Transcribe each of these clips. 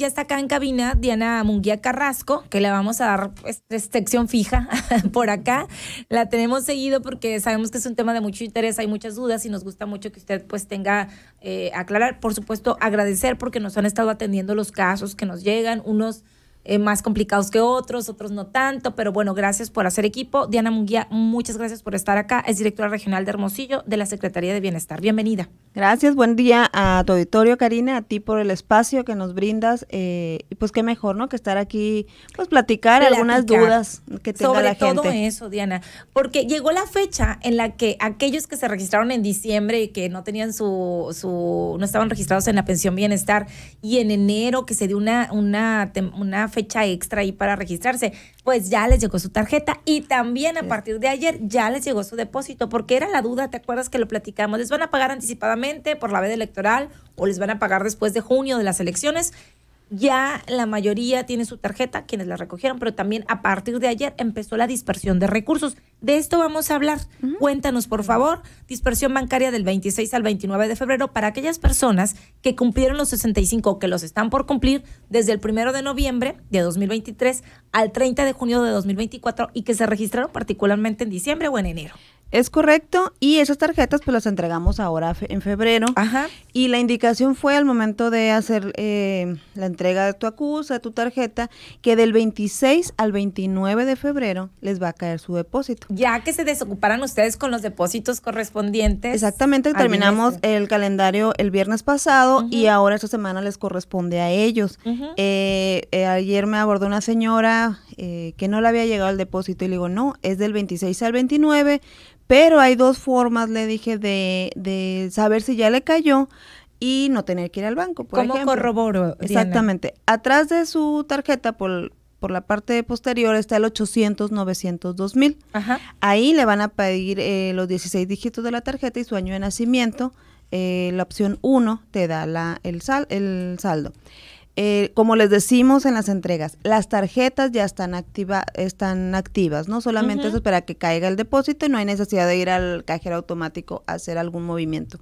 Ya está acá en cabina Diana Munguía Carrasco, que le vamos a dar sección pues, fija por acá. La tenemos seguido porque sabemos que es un tema de mucho interés, hay muchas dudas y nos gusta mucho que usted pues tenga eh, aclarar. Por supuesto, agradecer porque nos han estado atendiendo los casos que nos llegan, unos eh, más complicados que otros, otros no tanto, pero bueno, gracias por hacer equipo. Diana Munguía, muchas gracias por estar acá. Es directora regional de Hermosillo de la Secretaría de Bienestar. Bienvenida. Gracias, buen día a tu auditorio, Karina, a ti por el espacio que nos brindas. Eh, y pues qué mejor, ¿no? Que estar aquí, pues platicar, algunas dudas que tenga Sobre la gente. todo eso, Diana, porque llegó la fecha en la que aquellos que se registraron en diciembre y que no tenían su, su no estaban registrados en la pensión bienestar y en enero que se dio una, una, una fecha extra ahí para registrarse. Pues ya les llegó su tarjeta y también a partir de ayer ya les llegó su depósito, porque era la duda, ¿te acuerdas que lo platicamos? ¿Les van a pagar anticipadamente por la veda electoral o les van a pagar después de junio de las elecciones? ya la mayoría tiene su tarjeta, quienes la recogieron, pero también a partir de ayer empezó la dispersión de recursos. De esto vamos a hablar. Cuéntanos, por favor, dispersión bancaria del 26 al 29 de febrero para aquellas personas que cumplieron los 65 o que los están por cumplir desde el 1 de noviembre de 2023 al 30 de junio de 2024 y que se registraron particularmente en diciembre o en enero. Es correcto, y esas tarjetas pues las entregamos ahora en febrero. Y la indicación fue al momento de hacer eh, la entrega de tu acusa, de tu tarjeta, que del 26 al 29 de febrero les va a caer su depósito. Ya que se desocuparan ustedes con los depósitos correspondientes. Exactamente, terminamos el calendario el viernes pasado y ahora esta semana les corresponde a ellos. Eh, eh, ayer me abordó una señora que no le había llegado el depósito y le digo, no, es del 26 al 29 pero hay dos formas, le dije, de, de saber si ya le cayó y no tener que ir al banco. Por ¿Cómo corroboro? Exactamente. Atrás de su tarjeta, por, por la parte posterior, está el 800 900 2000. Ajá. Ahí le van a pedir eh, los 16 dígitos de la tarjeta y su año de nacimiento. Eh, la opción 1 te da la, el, sal, el saldo eh, como les decimos en las entregas, las tarjetas ya están, activa, están activas, ¿no? Solamente eso espera que caiga el depósito y no hay necesidad de ir al cajero automático a hacer algún movimiento.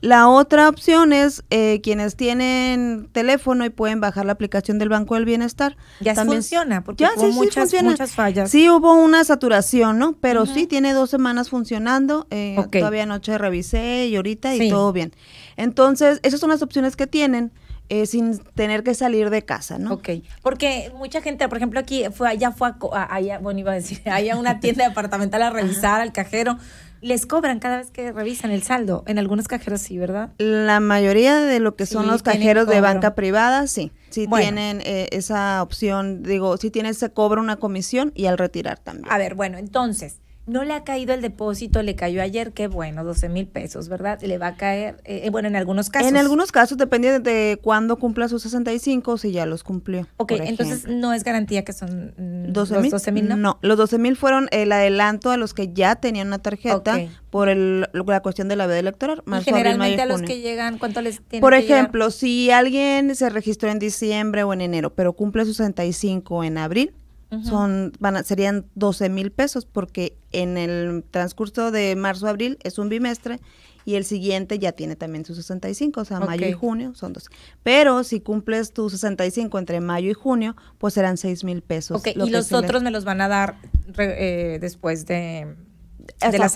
La otra opción es eh, quienes tienen teléfono y pueden bajar la aplicación del Banco del Bienestar. Ya También, funciona, porque ya, hubo sí, muchas, sí funciona. muchas, fallas. Sí hubo una saturación, ¿no? Pero sí tiene dos semanas funcionando. Eh, Todavía anoche revisé y ahorita y todo bien. Entonces, esas son las opciones que tienen. Eh, sin tener que salir de casa, ¿no? Ok, porque mucha gente, por ejemplo, aquí fue allá fue a, allá, bueno, iba a decir, allá una tienda departamental a revisar al cajero. Les cobran cada vez que revisan el saldo. En algunos cajeros sí, ¿verdad? La mayoría de lo que son los cajeros de banca privada, sí. Sí tienen eh, esa opción, digo, si tienen, se cobra una comisión y al retirar también. A ver, bueno, entonces, no le ha caído el depósito, le cayó ayer, qué bueno, 12 mil pesos, ¿verdad? Le va a caer, eh, eh, bueno, en algunos casos. En algunos casos, depende de cuándo cumpla sus 65, si ya los cumplió. Ok, entonces no es garantía que son 12 mm, mil, ¿no? No, los 12 mil fueron el adelanto a los que ya tenían una tarjeta por la cuestión de la veda electoral. y generalmente a los que llegan, ¿cuánto les tienen Por ejemplo, si alguien se registró en diciembre o en enero, pero cumple sus 65 en abril, son, van serían 12 mil pesos, porque en el transcurso de marzo-abril es un bimestre y el siguiente ya tiene también sus 65, o sea, mayo y junio son dos. Pero si cumples tu 65 entre mayo y junio, pues serán 6 mil pesos. Ok, y los otros me los van a dar eh, después de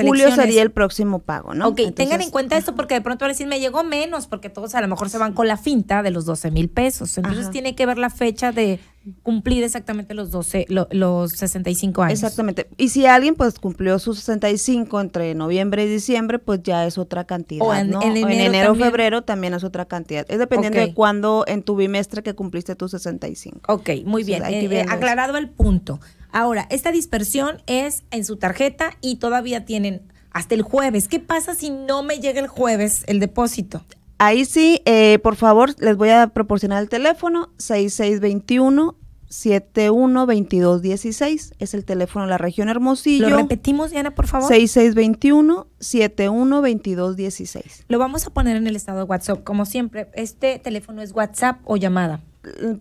julio sería el próximo pago, ¿no? Ok, tengan en cuenta esto porque de pronto van a decir, me llegó menos, porque todos a lo mejor se van con la finta de los 12 mil pesos. Entonces tiene que ver la fecha de cumplir exactamente los 12, los 65 años. Exactamente. Y si alguien pues cumplió sus 65 entre noviembre y diciembre, pues ya es otra cantidad. O en, enero, o febrero también es otra cantidad. Es dependiendo de cuándo en tu bimestre que cumpliste tus 65. Ok, muy bien. Eh, eh, aclarado el punto. Ahora, esta dispersión es en su tarjeta y todavía tienen hasta el jueves. ¿Qué pasa si no me llega el jueves el depósito? Ahí sí, eh, por favor, les voy a proporcionar el teléfono 6621. 712216 es el teléfono de la región Hermosillo. Lo repetimos, Diana, por favor. 6621-712216. Lo vamos a poner en el estado de WhatsApp. Como siempre, este teléfono es WhatsApp o llamada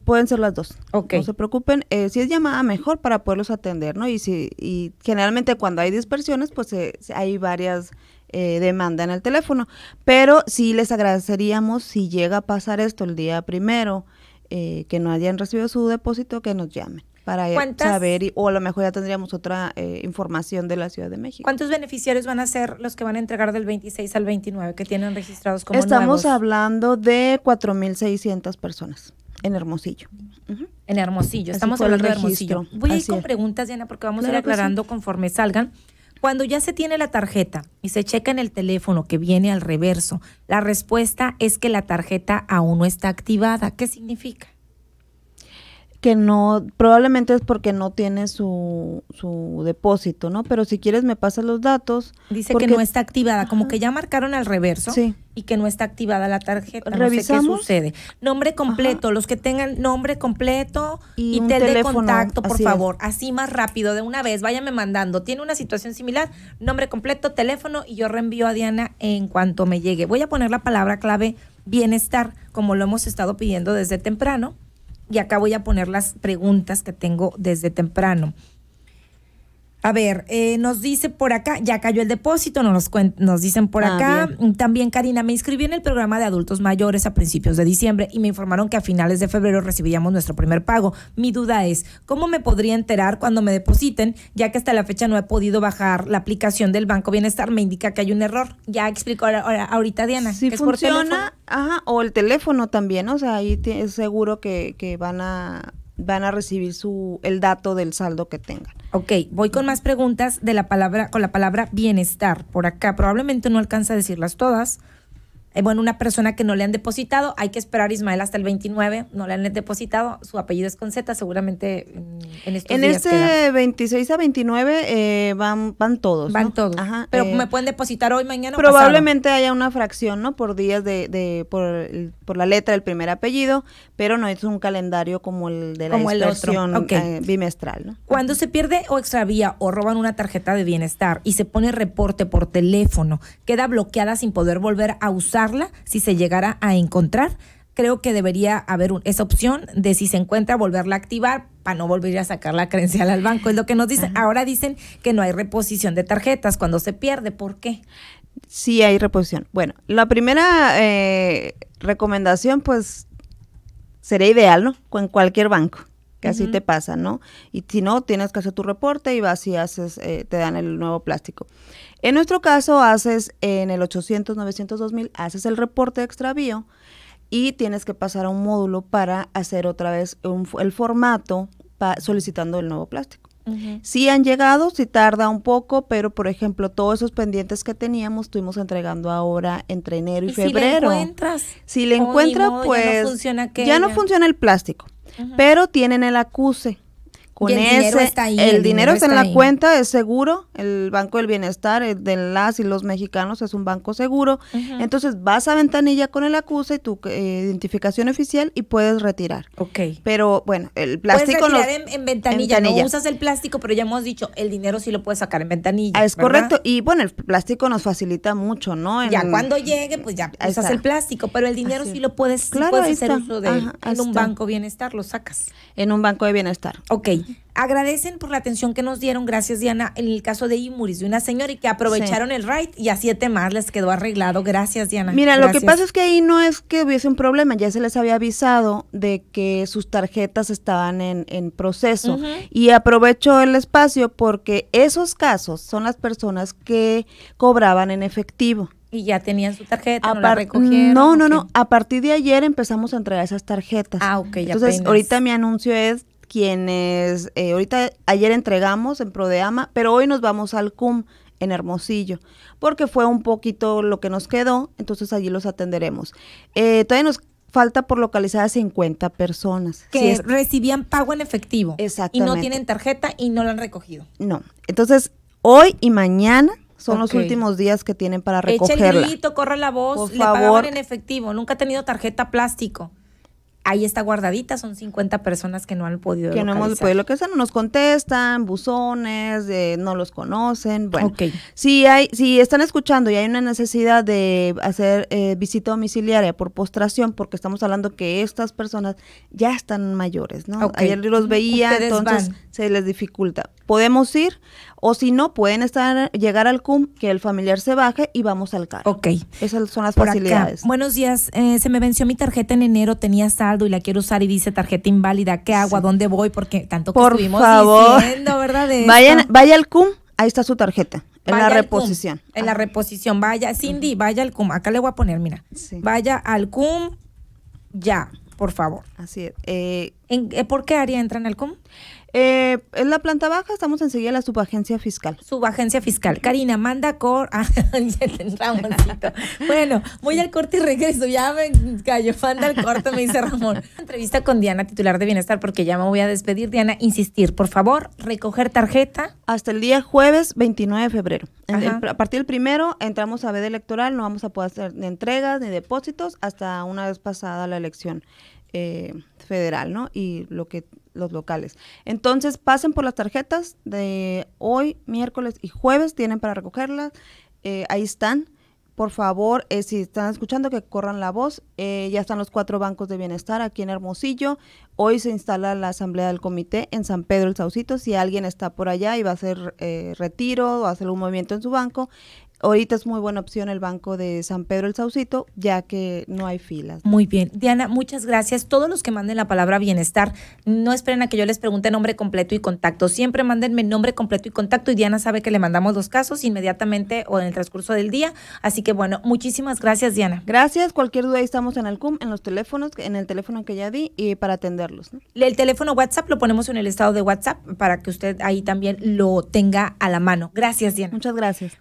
pueden ser las dos. No se preocupen. Eh, si es llamada, mejor para poderlos atender, ¿no? Y, si, y generalmente cuando hay dispersiones, pues eh, hay varias eh, demanda en el teléfono. Pero sí les agradeceríamos si llega a pasar esto el día primero, eh, que no hayan recibido su depósito, que nos llamen para saber, o a lo mejor ya tendríamos otra información de la Ciudad de México. ¿Cuántos beneficiarios van a ser los que van a entregar del 26 al 29 que tienen registrados como Estamos hablando de 4.600 personas. En Hermosillo. En Hermosillo, estamos hablando de Hermosillo. Voy a ir con preguntas, Diana, porque vamos a ir aclarando conforme salgan. Cuando ya se tiene la tarjeta y se checa en el teléfono que viene al reverso, la respuesta es que la tarjeta aún no está activada. ¿Qué significa? que no, probablemente es porque no tiene su, su depósito, ¿no? Pero si quieres me pasas los datos. Dice que no está activada, como que ya marcaron al reverso sí. y que no está activada la tarjeta. ¿Revisamos? No qué sucede. Nombre completo, los que tengan nombre completo y, teléfono de contacto, por favor. Así más rápido, de una vez, váyame mandando. Tiene una situación similar, nombre completo, teléfono y yo reenvío a Diana en cuanto me llegue. Voy a poner la palabra clave bienestar, como lo hemos estado pidiendo desde temprano y acá voy a poner las preguntas que tengo desde temprano. A ver, eh, nos dice por acá, ya cayó el depósito, nos, nos dicen por ah, acá. Mm, también, Karina, me inscribí en el programa de adultos mayores a principios de diciembre y me informaron que a finales de febrero recibiríamos nuestro primer pago. Mi duda es, ¿cómo me podría enterar cuando me depositen? Ya que hasta la fecha no he podido bajar la aplicación del Banco Bienestar, me indica que hay un error. Ya explicó ahorita Diana. Si funciona, ajá, o el teléfono también, o sea, ahí es seguro que van a van a recibir su, el dato del saldo que tengan. Ok, voy con más preguntas de la palabra, con la palabra bienestar. Por acá probablemente no alcanza a decirlas todas, eh, bueno, una persona que no le han depositado, hay que esperar Ismael hasta el 29, no le han depositado, su apellido es con Z, seguramente mm, en este. en este 26 a 29 eh, van, van todos. Van todos. Pero eh, me pueden depositar hoy, mañana. Probablemente haya una fracción, ¿no? Por días de, por, la letra del primer apellido, pero no es un calendario como el de la como bimestral, Cuando se pierde o extravía o roban una tarjeta de bienestar y se pone reporte por teléfono, queda bloqueada sin poder volver a usar si se llegara a encontrar. Creo que debería haber esa opción de si se encuentra volverla a activar para no volver a sacar la credencial al banco. Es lo que nos dicen. Ahora dicen que no hay reposición de tarjetas cuando se pierde. ¿Por qué? Sí hay reposición. Bueno, la primera eh, recomendación pues sería ideal, ¿no? Con cualquier banco que así te pasa, ¿no? Y si no, tienes que hacer tu reporte y vas y haces, eh, te dan el nuevo plástico. En nuestro caso, haces en el 800, 900, 2000, haces el reporte de extravío y tienes que pasar a un módulo para hacer otra vez el formato solicitando el nuevo plástico. Si Sí han llegado, sí tarda un poco, pero por ejemplo, todos esos pendientes que teníamos estuvimos entregando ahora entre enero y, febrero. Si le encuentras. Si le oh, encuentras, pues funciona, ya no funciona el plástico pero tienen el acuse con el dinero está ahí, el, dinero, está, en la cuenta, es seguro. El Banco del Bienestar el de las y los mexicanos es un banco seguro. Entonces vas a ventanilla con el acusa y tu eh, identificación oficial y puedes retirar. Ok. Pero bueno, el plástico puedes retirar En, ventanilla, en, ventanilla, no usas el plástico, pero ya hemos dicho, el dinero sí lo puedes sacar en ventanilla. Ah, es correcto. Y bueno, el plástico nos facilita mucho, ¿no? ya cuando llegue, pues ya usas el plástico, pero el dinero sí lo puedes, claro, hacer en un banco bienestar, lo sacas. En un banco de bienestar. Ok agradecen por la atención que nos dieron, gracias Diana, en el caso de Imuris, de una señora y que aprovecharon el right y a siete más les quedó arreglado. Gracias Diana. Mira, lo que pasa es que ahí no es que hubiese un problema, ya se les había avisado de que sus tarjetas estaban en, proceso y aprovecho el espacio porque esos casos son las personas que cobraban en efectivo. Y ya tenían su tarjeta, no la No, no, no. A partir de ayer empezamos a entregar esas tarjetas. Ah, ok, ya Entonces, ahorita mi anuncio es quienes eh, ahorita ayer entregamos en Prodeama, pero hoy nos vamos al CUM en Hermosillo, porque fue un poquito lo que nos quedó, entonces allí los atenderemos. Eh, todavía nos falta por localizar a 50 personas. Que recibían pago en efectivo. Exactamente. Y no tienen tarjeta y no la han recogido. No. Entonces, hoy y mañana son los últimos días que tienen para recoger. Echa el grito, corre la voz, le favor. en efectivo. Nunca ha tenido tarjeta plástico ahí está guardadita, son 50 personas que no han podido. Que no hemos podido lo que no nos contestan, buzones, no los conocen. Bueno, si, hay, si están escuchando y hay una necesidad de hacer eh, visita domiciliaria por postración, porque estamos hablando que estas personas ya están mayores, ¿no? Ayer los veía, entonces se les dificulta. Podemos ir o si no, pueden estar, llegar al CUM, que el familiar se baje y vamos al carro. Ok. Esas son las Por facilidades. Buenos días, eh, se me venció mi tarjeta en enero, tenía saldo y la quiero usar y dice tarjeta inválida, ¿qué hago? ¿A dónde voy? Porque tanto que Por estuvimos favor. ¿verdad? Vayan, vaya al CUM, ahí está su tarjeta. En la reposición. en la reposición, vaya, Cindy, vaya al CUM, acá le voy a poner, mira. Vaya al CUM ya por favor. Así es. Eh, ¿En, eh, ¿Por qué área en al CUM? Eh, en la planta baja estamos enseguida en la subagencia fiscal. Subagencia fiscal. Karina, manda cor... Ah, bueno, voy al corte y regreso. Ya me callo. Manda al corte, me dice Ramón. Entrevista con Diana, titular de Bienestar, porque ya me voy a despedir. Diana, insistir, por favor, recoger tarjeta. Hasta el día jueves 29 de febrero. a partir del primero entramos a veda electoral. No vamos a poder hacer ni entregas ni depósitos hasta una vez pasada la elección eh, federal, ¿no? Y lo que los locales. Entonces, pasen por las tarjetas de hoy, miércoles y jueves, tienen para recogerlas. Eh, ahí están. Por favor, eh, si están escuchando, que corran la voz. Eh, ya están los cuatro bancos de bienestar aquí en Hermosillo. Hoy se instala la asamblea del comité en San Pedro el Saucito. Si alguien está por allá y va a hacer retiro o hacer un movimiento en su banco, Ahorita es muy buena opción el banco de San Pedro el Saucito, ya que no hay filas. Muy bien. Diana, muchas gracias. Todos los que manden la palabra bienestar, no esperen a que yo les pregunte nombre completo y contacto. Siempre mándenme nombre completo y contacto y Diana sabe que le mandamos los casos inmediatamente o en el transcurso del día. Así que bueno, muchísimas gracias, Diana. Gracias. Cualquier duda ahí estamos en el CUM, en los teléfonos, en el teléfono que ya di y para atenderlos. El teléfono WhatsApp lo ponemos en el estado de WhatsApp para que usted ahí también lo tenga a la mano. Gracias, Diana. Muchas gracias.